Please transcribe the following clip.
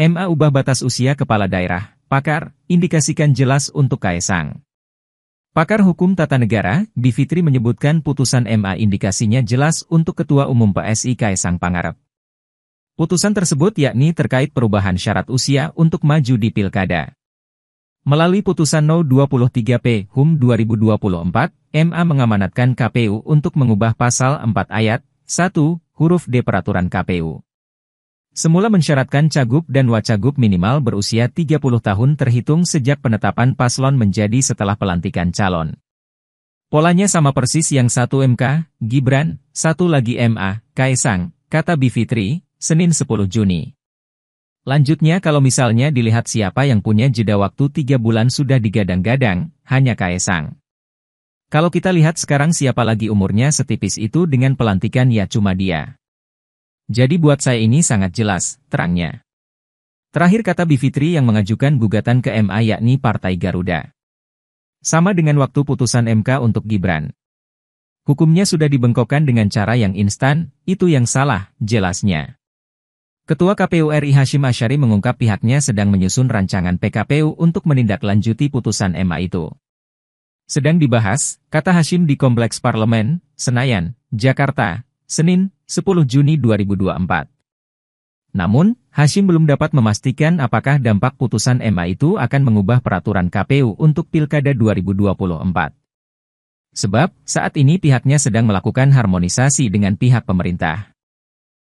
MA ubah batas usia kepala daerah, pakar, indikasikan jelas untuk Kaisang. Pakar Hukum Tata Negara, Bivitri menyebutkan putusan MA indikasinya jelas untuk Ketua Umum PSI Kaisang Pangarep. Putusan tersebut yakni terkait perubahan syarat usia untuk maju di Pilkada. Melalui putusan No 23P HUM 2024, MA mengamanatkan KPU untuk mengubah pasal 4 ayat 1 huruf D Peraturan KPU. Semula mensyaratkan cagup dan wacagup minimal berusia 30 tahun terhitung sejak penetapan paslon menjadi setelah pelantikan calon. Polanya sama persis yang satu MK, Gibran, satu lagi MA, Kaisang, kata Bivitri, Senin 10 Juni. Lanjutnya kalau misalnya dilihat siapa yang punya jeda waktu tiga bulan sudah digadang-gadang, hanya Kaisang. Kalau kita lihat sekarang siapa lagi umurnya setipis itu dengan pelantikan ya cuma dia. Jadi buat saya ini sangat jelas, terangnya. Terakhir kata Bivitri yang mengajukan gugatan ke MA yakni Partai Garuda. Sama dengan waktu putusan MK untuk Gibran. Hukumnya sudah dibengkokkan dengan cara yang instan, itu yang salah, jelasnya. Ketua KPU RI Hashim Asyari mengungkap pihaknya sedang menyusun rancangan PKPU untuk menindaklanjuti putusan MA itu. Sedang dibahas, kata Hashim di Kompleks Parlemen, Senayan, Jakarta, Senin, 10 Juni 2024. Namun, Hashim belum dapat memastikan apakah dampak putusan MA itu akan mengubah peraturan KPU untuk Pilkada 2024. Sebab, saat ini pihaknya sedang melakukan harmonisasi dengan pihak pemerintah.